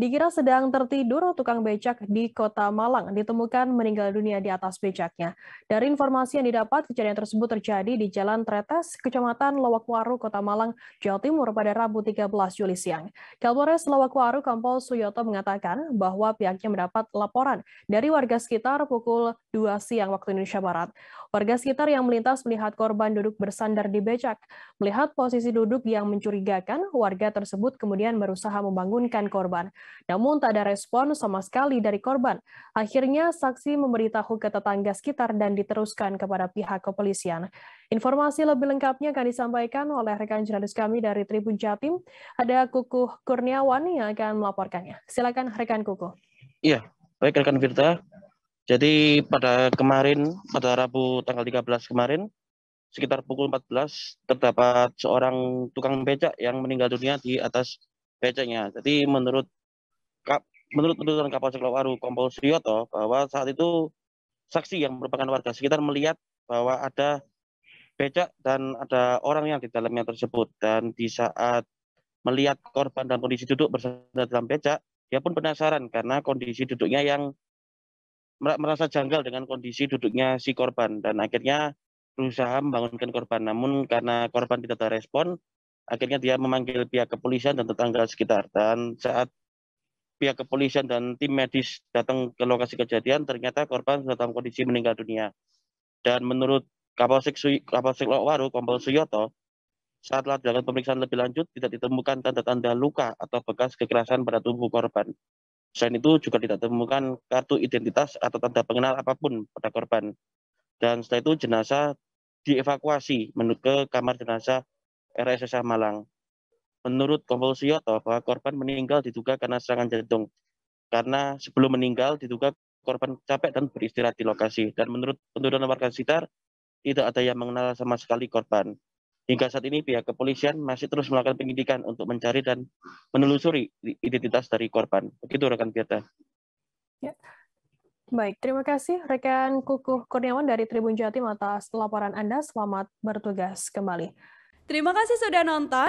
Dikira sedang tertidur, tukang becak di kota Malang ditemukan meninggal dunia di atas becaknya. Dari informasi yang didapat, kejadian tersebut terjadi di Jalan Tretes, Kecamatan Lawakwaru, Kota Malang, Jawa Timur pada Rabu 13 Juli siang. Kapolres Lawakwaru, Kampol Suyoto mengatakan bahwa pihaknya mendapat laporan dari warga sekitar pukul 2 siang waktu Indonesia Barat. Warga sekitar yang melintas melihat korban duduk bersandar di becak. Melihat posisi duduk yang mencurigakan, warga tersebut kemudian berusaha membangunkan korban. Namun tak ada respon sama sekali dari korban. Akhirnya saksi memberitahu ke tetangga sekitar dan diteruskan kepada pihak kepolisian. Informasi lebih lengkapnya akan disampaikan oleh rekan jurnalis kami dari Tribun Jatim. Ada Kukuh Kurniawan yang akan melaporkannya. Silakan rekan Kukuh. Iya, baik rekan Virta. Jadi pada kemarin, pada Rabu tanggal 13 kemarin, sekitar pukul 14 terdapat seorang tukang becak yang meninggal dunia di atas becaknya. Jadi menurut menurut penuturan Kapolsek Lawaru Kompol Suyoto bahwa saat itu saksi yang merupakan warga sekitar melihat bahwa ada becak dan ada orang yang di dalamnya tersebut dan di saat melihat korban dan kondisi duduk bersandar dalam becak, dia pun penasaran karena kondisi duduknya yang merasa janggal dengan kondisi duduknya si korban dan akhirnya berusaha membangunkan korban. Namun karena korban tidak ada respon, akhirnya dia memanggil pihak kepolisian dan tetangga sekitar. Dan saat pihak kepolisian dan tim medis datang ke lokasi kejadian, ternyata korban sudah dalam kondisi meninggal dunia. Dan menurut Kapolsek, Su Kapolsek Lokwaru, Kompol Suyoto, saat dilakukan pemeriksaan lebih lanjut, tidak ditemukan tanda-tanda luka atau bekas kekerasan pada tubuh korban. Selain itu, juga tidak ditemukan kartu identitas atau tanda pengenal apapun pada korban. Dan setelah itu, jenazah dievakuasi menuju ke kamar jenazah RSSA Malang. Menurut Kompol Suyoto, bahwa korban meninggal diduga karena serangan jantung. Karena sebelum meninggal diduga korban capek dan beristirahat di lokasi. Dan menurut penduduk warga sekitar, tidak ada yang mengenal sama sekali korban. Hingga saat ini pihak kepolisian masih terus melakukan penyidikan untuk mencari dan menelusuri identitas dari korban. Begitu rekan kita Ya. Baik, terima kasih rekan Kukuh Kurniawan dari Tribun Jatim atas laporan Anda. Selamat bertugas kembali. Terima kasih sudah nonton.